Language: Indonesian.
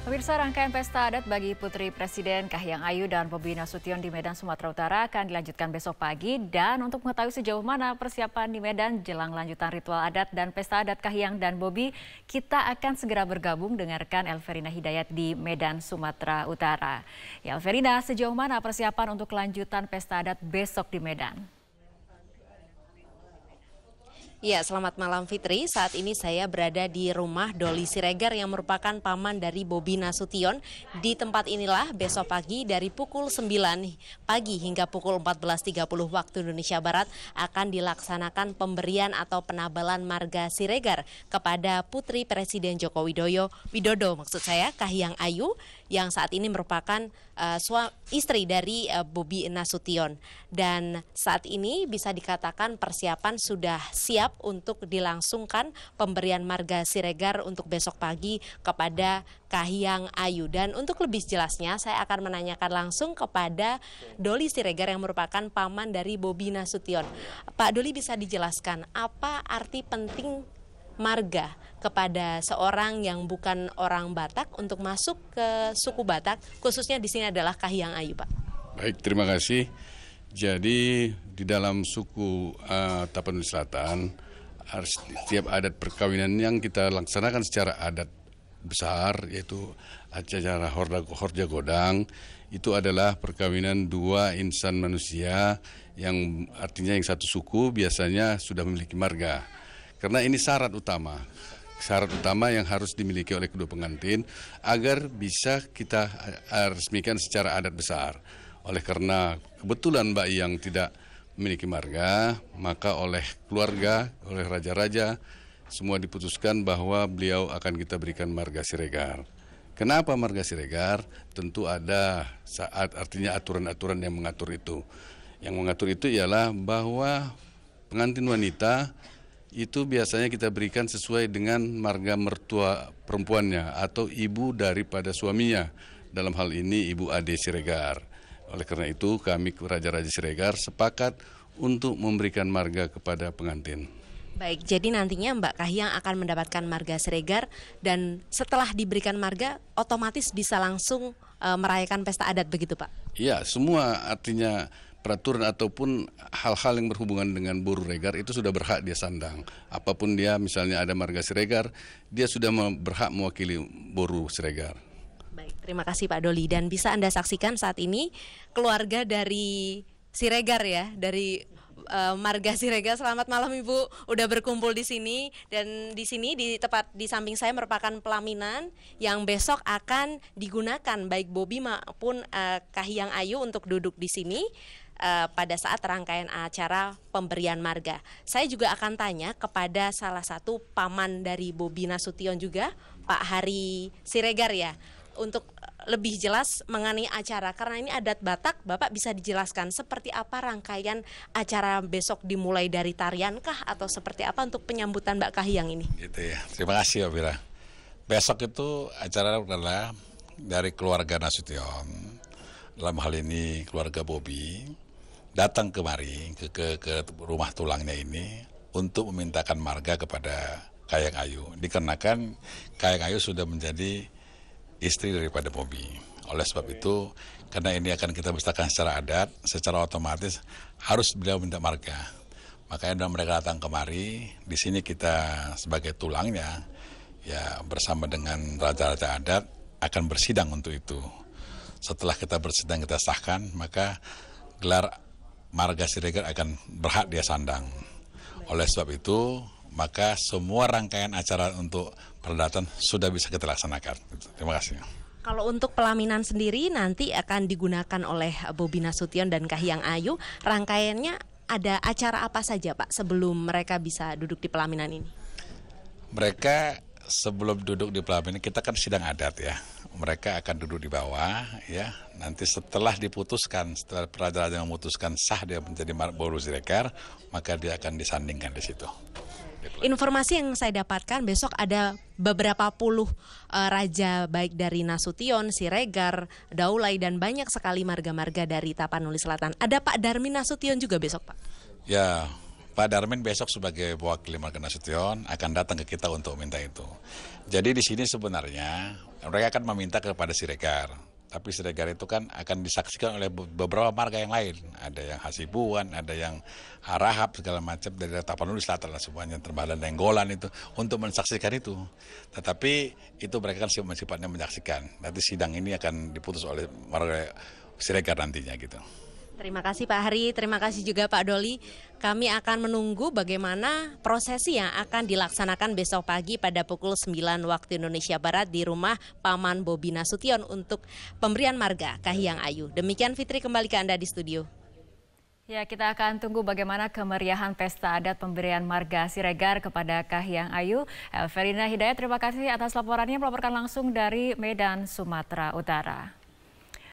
Pemirsa rangkaian pesta adat bagi putri Presiden Kahiyang Ayu dan Bobi Nasution di Medan Sumatera Utara akan dilanjutkan besok pagi dan untuk mengetahui sejauh mana persiapan di Medan jelang lanjutan ritual adat dan pesta adat Kahiyang dan Bobi, kita akan segera bergabung dengarkan Elverina Hidayat di Medan Sumatera Utara. Ya Elverina, sejauh mana persiapan untuk kelanjutan pesta adat besok di Medan? Ya, selamat malam Fitri. Saat ini saya berada di rumah Doli Siregar yang merupakan paman dari Bobi Nasution. Di tempat inilah besok pagi dari pukul 9 pagi hingga pukul 14.30 waktu Indonesia Barat akan dilaksanakan pemberian atau penabalan marga Siregar kepada putri Presiden Joko Widodo, Widodo maksud saya Kahiyang Ayu yang saat ini merupakan uh, istri dari uh, Bobi Nasution. Dan saat ini bisa dikatakan persiapan sudah siap siap untuk dilangsungkan pemberian marga Siregar untuk besok pagi kepada Kahiyang Ayu. Dan untuk lebih jelasnya saya akan menanyakan langsung kepada Doli Siregar yang merupakan paman dari Bobi Nasution. Pak Doli bisa dijelaskan apa arti penting marga kepada seorang yang bukan orang Batak untuk masuk ke suku Batak khususnya di sini adalah Kahiyang Ayu, Pak. Baik, terima kasih. Jadi di dalam suku uh, Tapanuli Selatan setiap adat perkawinan yang kita laksanakan secara adat besar yaitu acara horda, horja godang itu adalah perkawinan dua insan manusia yang artinya yang satu suku biasanya sudah memiliki marga karena ini syarat utama syarat utama yang harus dimiliki oleh kedua pengantin agar bisa kita eh, resmikan secara adat besar oleh karena kebetulan Mbak yang tidak memiliki marga, maka oleh keluarga, oleh raja-raja, semua diputuskan bahwa beliau akan kita berikan marga Siregar. Kenapa marga Siregar? Tentu ada saat artinya aturan-aturan yang mengatur itu. Yang mengatur itu ialah bahwa pengantin wanita itu biasanya kita berikan sesuai dengan marga mertua perempuannya atau ibu daripada suaminya. Dalam hal ini ibu Ade Siregar. Oleh karena itu kami Raja-Raja Siregar sepakat untuk memberikan marga kepada pengantin. Baik, jadi nantinya Mbak Kahiyang akan mendapatkan marga Siregar dan setelah diberikan marga otomatis bisa langsung e, merayakan pesta adat begitu, Pak? Iya, semua artinya peraturan ataupun hal-hal yang berhubungan dengan buru regar itu sudah berhak dia sandang. Apapun dia, misalnya ada marga Siregar, dia sudah berhak mewakili buru Siregar. Terima kasih Pak Doli dan bisa Anda saksikan saat ini keluarga dari Siregar ya, dari uh, Marga Siregar. Selamat malam Ibu, udah berkumpul di sini dan di sini di tepat di samping saya merupakan pelaminan yang besok akan digunakan baik Bobi maupun uh, Kahiyang Ayu untuk duduk di sini eh, pada saat rangkaian acara pemberian marga. Saya juga akan tanya kepada salah satu paman dari Bobi Nasution juga, Pak Hari Siregar ya untuk eh, lebih jelas mengenai acara karena ini adat Batak, Bapak bisa dijelaskan seperti apa rangkaian acara besok dimulai dari tarian kah atau seperti apa untuk penyambutan Mbak Kahiyang ini? Gitu ya. Terima kasih Bapak. Besok itu acara adalah dari keluarga Nasution dalam hal ini keluarga Bobi datang kemari ke, ke, ke rumah tulangnya ini untuk memintakan marga kepada Kayang Ayu dikarenakan Kayang Ayu sudah menjadi istri daripada Bobi. Oleh sebab itu, karena ini akan kita besarkan secara adat, secara otomatis harus beliau minta marga. Makanya dalam mereka datang kemari, di sini kita sebagai tulangnya, ya bersama dengan raja-raja adat akan bersidang untuk itu. Setelah kita bersidang kita sahkan, maka gelar marga Siregar akan berhak dia sandang. Oleh sebab itu, maka semua rangkaian acara untuk perdatan sudah bisa kita laksanakan. Terima kasih. Kalau untuk pelaminan sendiri nanti akan digunakan oleh Bobi Nasution dan Kahiyang Ayu, rangkaiannya ada acara apa saja Pak sebelum mereka bisa duduk di pelaminan ini? Mereka sebelum duduk di pelaminan kita kan sidang adat ya. Mereka akan duduk di bawah ya. Nanti setelah diputuskan, setelah peradilan memutuskan sah dia menjadi boru zirekar, maka dia akan disandingkan di situ. Informasi yang saya dapatkan besok ada beberapa puluh uh, raja baik dari Nasution, Siregar, Daulai dan banyak sekali marga-marga dari Tapanuli Selatan. Ada Pak Darmin Nasution juga besok, Pak. Ya, Pak Darmin besok sebagai wakil marga Nasution akan datang ke kita untuk minta itu. Jadi di sini sebenarnya mereka akan meminta kepada Siregar tapi Siregar itu kan akan disaksikan oleh beberapa marga yang lain. Ada yang Hasibuan, ada yang Harahap, segala macam dari Tapanuli Selatan lah semuanya, termasuk golan itu untuk mensaksikan itu. Tetapi itu mereka kan sifatnya menyaksikan. Nanti sidang ini akan diputus oleh marga Siregar nantinya gitu. Terima kasih Pak Hari, terima kasih juga Pak Doli. Kami akan menunggu bagaimana prosesi yang akan dilaksanakan besok pagi pada pukul 9 waktu Indonesia Barat di rumah Paman Bobi Nasution untuk pemberian marga Kahiyang Ayu. Demikian Fitri kembali ke Anda di studio. Ya, kita akan tunggu bagaimana kemeriahan pesta adat pemberian marga Siregar kepada Kahiyang Ayu. Elverina Hidayat, terima kasih atas laporannya melaporkan langsung dari Medan, Sumatera Utara.